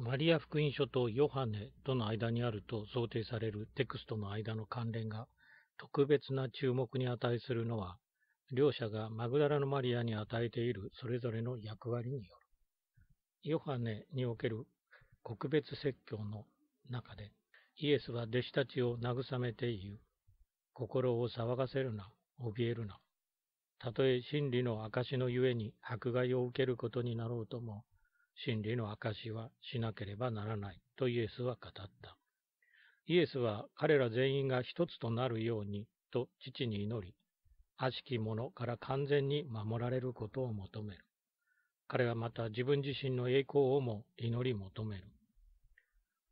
マリア福音書とヨハネとの間にあると想定されるテクストの間の関連が特別な注目に値するのは、両者がマグダラのマリアに与えているそれぞれの役割による。ヨハネにおける国別説教の中で、イエスは弟子たちを慰めて言う。心を騒がせるな、怯えるな。たとえ真理の証のゆえに迫害を受けることになろうとも、真理の証しはしなければならないとイエスは語った。イエスは彼ら全員が一つとなるようにと父に祈り、悪しき者から完全に守られることを求める。彼はまた自分自身の栄光をも祈り求める。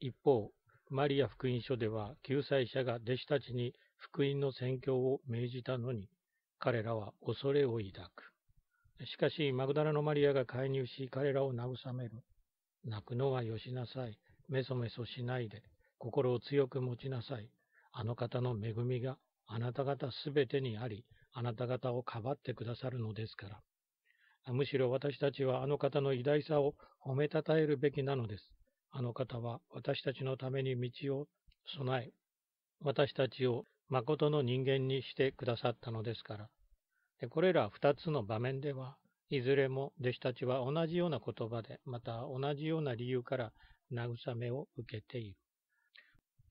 一方、マリア福音書では救済者が弟子たちに福音の宣教を命じたのに、彼らは恐れを抱く。しかし、マグダラのマリアが介入し、彼らを慰める。泣くのはよしなさい。めそめそしないで。心を強く持ちなさい。あの方の恵みがあなた方すべてにあり、あなた方をかばってくださるのですから。むしろ私たちはあの方の偉大さを褒めたたえるべきなのです。あの方は私たちのために道を備え、私たちを誠の人間にしてくださったのですから。これら2つの場面では、いずれも弟子たちは同じような言葉で、また同じような理由から慰めを受けている。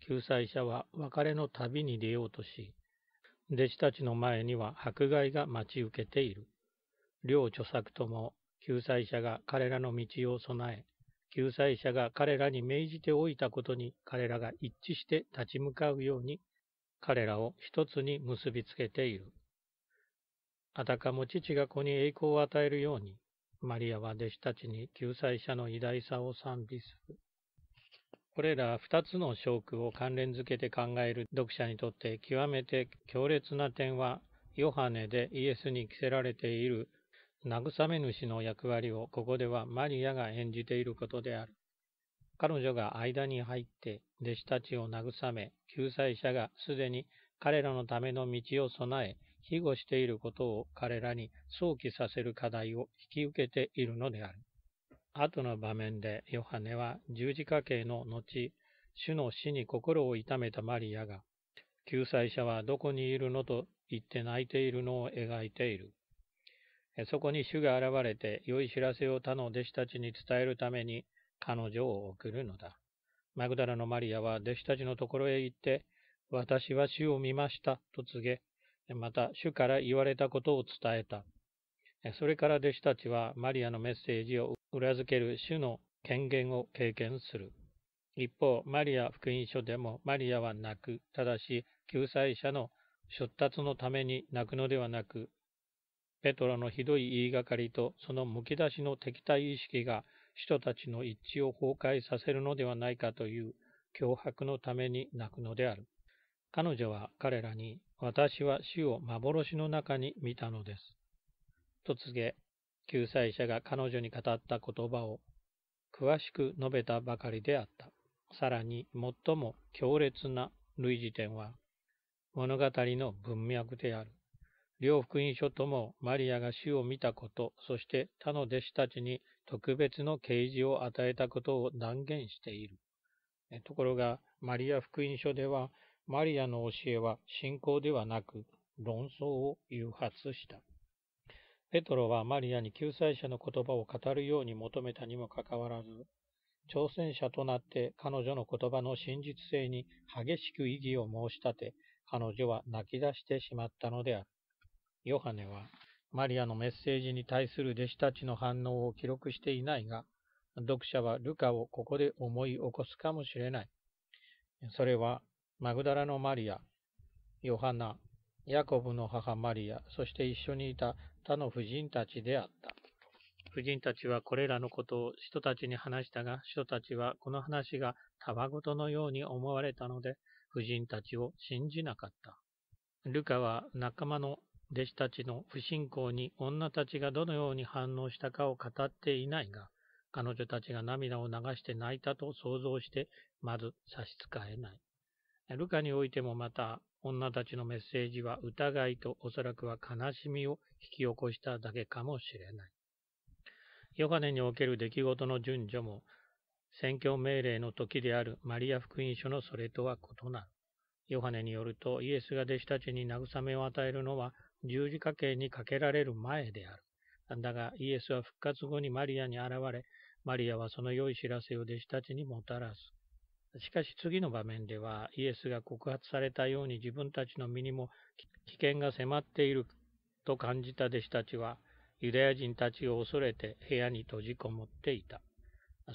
救済者は別れの旅に出ようとし、弟子たちの前には迫害が待ち受けている。両著作とも救済者が彼らの道を備え、救済者が彼らに命じておいたことに彼らが一致して立ち向かうように、彼らを一つに結びつけている。あたかも父が子に栄光を与えるように、マリアは弟子たちに救済者の偉大さを賛美する。これら2つの証句を関連づけて考える読者にとって極めて強烈な点は、ヨハネでイエスに着せられている慰め主の役割をここではマリアが演じていることである。彼女が間に入って弟子たちを慰め、救済者がすでに彼らのための道を備え、庇護していることを彼らに想起させる課題を引き受けているのである。後の場面でヨハネは十字架刑の後、主の死に心を痛めたマリアが、救済者はどこにいるのと言って泣いているのを描いている。そこに主が現れて良い知らせを他の弟子たちに伝えるために彼女を送るのだ。マグダラのマリアは弟子たちのところへ行って、私は主を見ましたと告げ、また、主から言われたことを伝えた。それから弟子たちはマリアのメッセージを裏付ける主の権限を経験する。一方、マリア福音書でもマリアは泣く。ただし、救済者の出立のために泣くのではなく、ペトロのひどい言いがかりとそのむき出しの敵対意識が人たちの一致を崩壊させるのではないかという脅迫のために泣くのである。彼女は彼らに私は死を幻の中に見たのです。と告げ、救済者が彼女に語った言葉を詳しく述べたばかりであった。さらに最も強烈な類似点は、物語の文脈である。両福音書ともマリアが死を見たこと、そして他の弟子たちに特別の啓示を与えたことを断言している。ところが、マリア福音書ではマリアの教えは信仰ではなく論争を誘発した。ペトロはマリアに救済者の言葉を語るように求めたにもかかわらず、挑戦者となって彼女の言葉の真実性に激しく異議を申し立て、彼女は泣き出してしまったのである。ヨハネは、マリアのメッセージに対する弟子たちの反応を記録していないが、読者はルカをここで思い起こすかもしれない。それはマグダラのマリア、ヨハナ、ヤコブの母マリア、そして一緒にいた他の婦人たちであった。婦人たちはこれらのことを人たちに話したが、人たちはこの話がたわごとのように思われたので、婦人たちを信じなかった。ルカは仲間の弟子たちの不信仰に女たちがどのように反応したかを語っていないが、彼女たちが涙を流して泣いたと想像して、まず差し支えない。ルカにおいてもまた、女たちのメッセージは疑いとおそらくは悲しみを引き起こしただけかもしれない。ヨハネにおける出来事の順序も、宣教命令の時であるマリア福音書のそれとは異なる。ヨハネによると、イエスが弟子たちに慰めを与えるのは十字架刑にかけられる前である。だが、イエスは復活後にマリアに現れ、マリアはその良い知らせを弟子たちにもたらす。しかし次の場面では、イエスが告発されたように自分たちの身にも危険が迫っていると感じた弟子たちは、ユダヤ人たちを恐れて部屋に閉じこもっていた。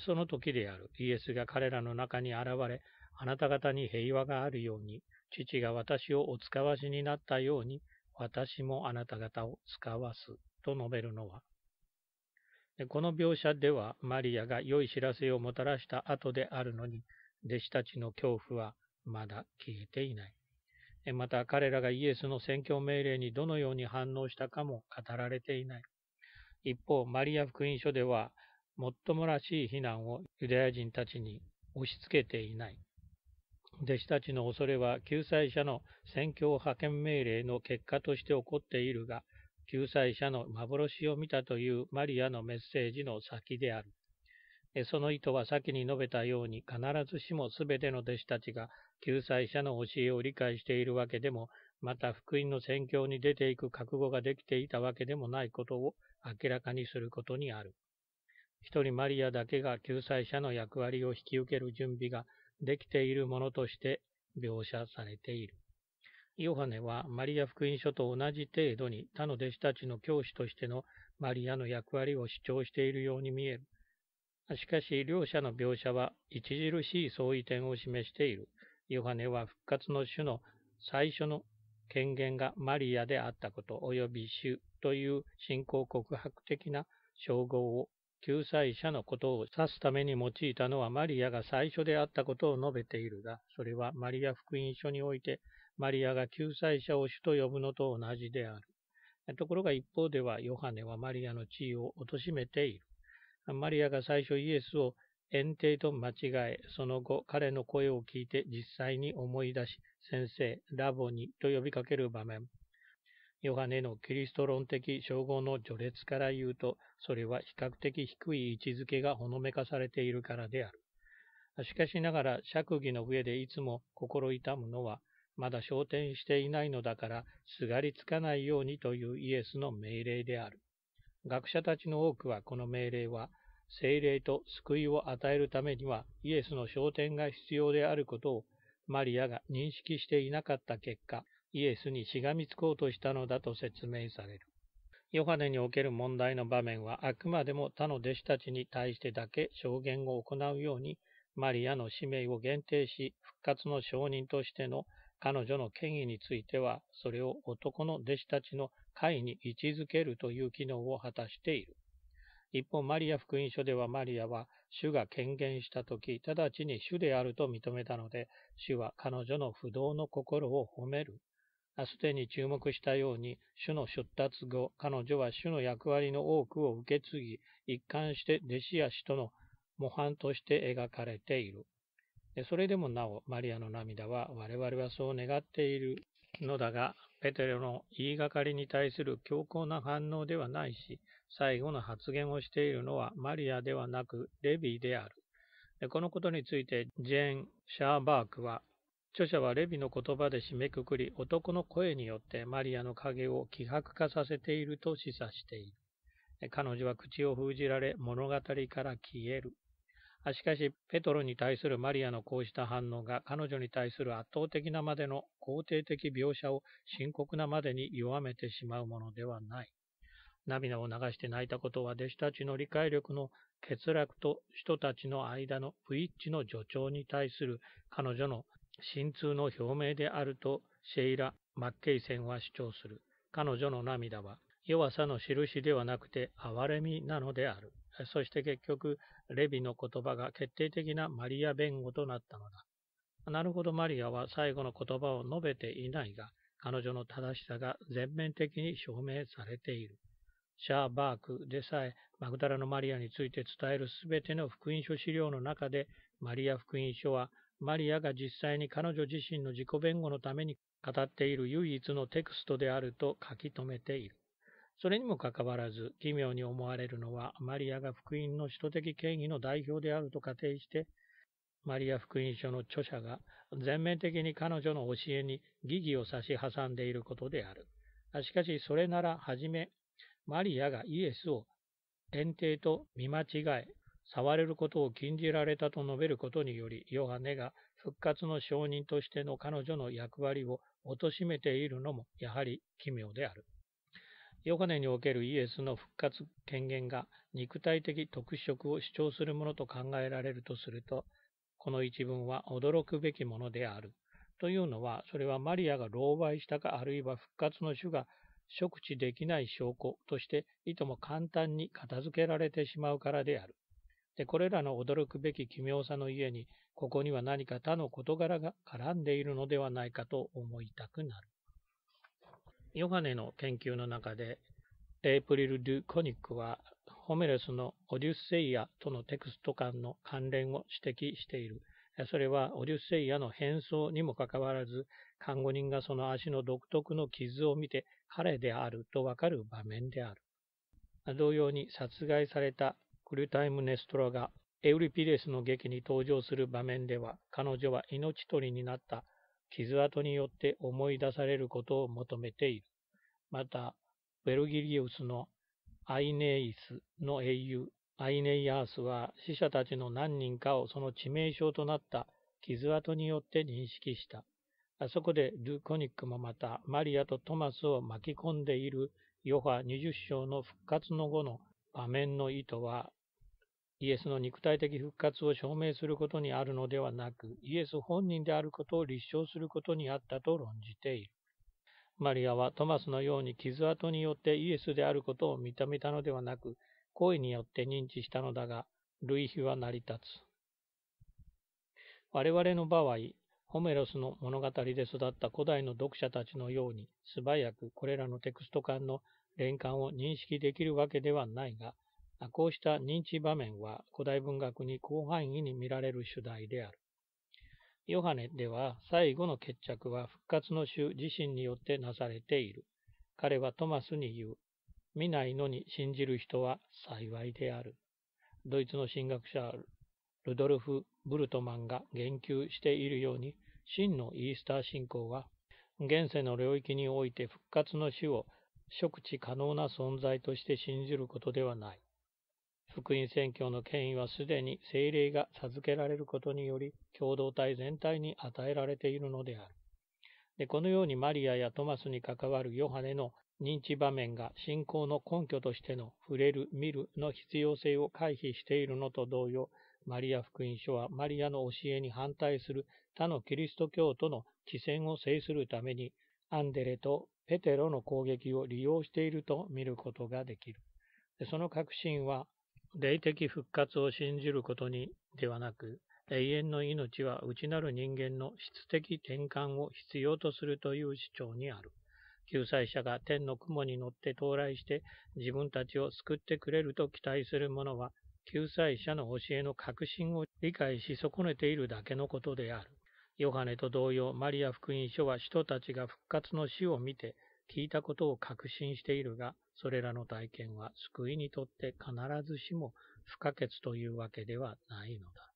その時であるイエスが彼らの中に現れ、あなた方に平和があるように、父が私をお使わしになったように、私もあなた方を使わす、と述べるのは。この描写では、マリアが良い知らせをもたらした後であるのに、弟子たちの恐怖はまだ消えていない。また彼らがイエスの宣教命令にどのように反応したかも語られていない。一方、マリア福音書では、もっともらしい非難をユダヤ人たちに押し付けていない。弟子たちの恐れは救済者の宣教派遣命令の結果として起こっているが、救済者の幻を見たというマリアのメッセージの先である。その意図は先に述べたように必ずしも全ての弟子たちが救済者の教えを理解しているわけでも、また福音の宣教に出ていく覚悟ができていたわけでもないことを明らかにすることにある。一人マリアだけが救済者の役割を引き受ける準備ができているものとして描写されている。ヨハネはマリア福音書と同じ程度に他の弟子たちの教師としてのマリアの役割を主張しているように見える。しかし、両者の描写は著しい相違点を示している。ヨハネは復活の主の最初の権限がマリアであったこと、及び主という信仰告白的な称号を救済者のことを指すために用いたのはマリアが最初であったことを述べているが、それはマリア福音書においてマリアが救済者を主と呼ぶのと同じである。ところが一方ではヨハネはマリアの地位を貶めている。マリアが最初イエスを遠征と間違え、その後彼の声を聞いて実際に思い出し、先生、ラボにと呼びかける場面。ヨハネのキリスト論的称号の序列から言うと、それは比較的低い位置づけがほのめかされているからである。しかしながら、釈義の上でいつも心痛むのは、まだ昇天していないのだから、すがりつかないようにというイエスの命令である。学者たちの多くはこの命令は、精霊と救いを与えるためにはイエスの昇天が必要であることをマリアが認識していなかった結果、イエスにしがみつこうとしたのだと説明される。ヨハネにおける問題の場面はあくまでも他の弟子たちに対してだけ証言を行うようにマリアの使命を限定し復活の証人としての彼女の権威についてはそれを男の弟子たちの解に位置づけるという機能を果たしている。一方、マリア福音書ではマリアは主が権限したとき、直ちに主であると認めたので、主は彼女の不動の心を褒める。すでに注目したように、主の出立後、彼女は主の役割の多くを受け継ぎ、一貫して弟子や使徒の模範として描かれている。それでもなお、マリアの涙は我々はそう願っているのだが、ペテロの言いがかりに対する強硬な反応ではないし、最後の発言をしているのはマリアではなくレビーである。このことについてジェーン・シャーバークは、著者はレビの言葉で締めくくり、男の声によってマリアの影を希薄化させていると示唆している。彼女は口を封じられ物語から消える。しかし、ペトロに対するマリアのこうした反応が彼女に対する圧倒的なまでの肯定的描写を深刻なまでに弱めてしまうものではない。涙を流して泣いたことは弟子たちの理解力の欠落と人たちの間の不一致の助長に対する彼女の心痛の表明であるとシェイラ・マッケイセンは主張する。彼女の涙は弱さの印ではなくて憐れみなのである。そして結局、レビの言葉が決定的なマリア弁護となったのだ。なるほどマリアは最後の言葉を述べていないが、彼女の正しさが全面的に証明されている。シャーバークでさえ、マグダラのマリアについて伝えるすべての福音書資料の中で、マリア福音書は、マリアが実際に彼女自身の自己弁護のために語っている唯一のテクストであると書き留めている。それにもかかわらず、奇妙に思われるのは、マリアが福音の使徒的権威の代表であると仮定して、マリア福音書の著者が全面的に彼女の教えに疑義を差し挟んでいることである。しかし、それならはじめ、マリアがイエスを天帝と見間違え、触れることを禁じられたと述べることにより、ヨハネが復活の証人としての彼女の役割を貶めているのも、やはり奇妙である。ヨハネにおけるイエスの復活権限が肉体的特色を主張するものと考えられるとすると、この一文は驚くべきものである。というのは、それはマリアが狼狽したかあるいは復活の主が触知できない証拠としていとも簡単に片付けられてしまうからである。で、これらの驚くべき奇妙さの家に、ここには何か他の事柄が絡んでいるのではないかと思いたくなる。ヨハネの研究の中で、エイプリル・デュ・コニックは、ホメレスのオデュッセイアとのテクスト間の関連を指摘している。それはオデュッセイアの変装にもかかわらず、看護人がその足の独特の傷を見て彼であるとわかる場面である。同様に殺害されたクルタイム・ネストラがエウリピレスの劇に登場する場面では、彼女は命取りになった傷跡によって思い出されることを求めている。また、ベルギリウスのアイネイスの英雄、アイネイアースは死者たちの何人かをその致命傷となった傷跡によって認識した。あそこでルコニックもまたマリアとトマスを巻き込んでいるヨハ20章の復活の後の場面の意図はイエスの肉体的復活を証明することにあるのではなく、イエス本人であることを立証することにあったと論じている。マリアはトマスのように傷跡によってイエスであることを認めたのではなく、行為によって認知したのだが、類比は成り立つ。我々の場合、ホメロスの物語で育った古代の読者たちのように素早くこれらのテクスト間の連関を認識できるわけではないが、こうした認知場面は古代文学に広範囲に見られる主題である。ヨハネでは最後の決着は復活の主自身によってなされている。彼はトマスに言う。見ないのに信じる人は幸いである。ドイツの神学者ルドルフ・ブルトマンが言及しているように、真のイースター信仰は、現世の領域において復活の主を触知可能な存在として信じることではない。福音宣教の権威はすでに聖霊が授けられることにより、共同体全体に与えられているのである。でこのようにマリアやトマスに関わるヨハネの認知場面が信仰の根拠としての触れる、見るの必要性を回避しているのと同様、マリア福音書はマリアの教えに反対する他のキリスト教徒の知戦を制するために、アンデレとペテロの攻撃を利用していると見ることができる。その確信は霊的復活を信じることにではなく、永遠の命は内なる人間の質的転換を必要とするという主張にある。救済者が天の雲に乗って到来して自分たちを救ってくれると期待する者は、救済者の教えの核心を理解し損ねているだけのことである。ヨハネと同様、マリア福音書は人たちが復活の死を見て、聞いたことを確信しているが、それらの体験は救いにとって必ずしも不可欠というわけではないのだ。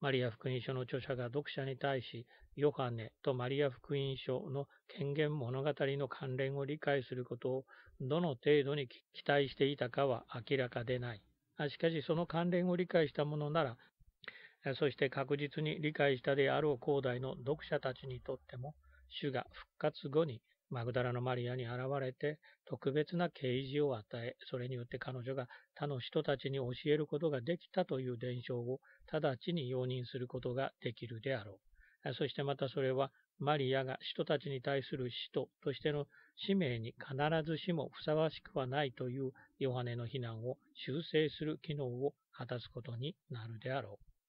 マリア福音書の著者が読者に対し、ヨハネとマリア福音書の権限物語の関連を理解することをどの程度に期待していたかは明らかでない。しかしその関連を理解したものなら、そして確実に理解したであろう広大の読者たちにとっても、主が復活後にマグダラのマリアに現れて特別な啓示を与え、それによって彼女が他の人たちに教えることができたという伝承を直ちに容認することができるであろう。そしてまたそれはマリアが人たちに対する使徒としての使命に必ずしもふさわしくはないというヨハネの非難を修正する機能を果たすことになるであろう。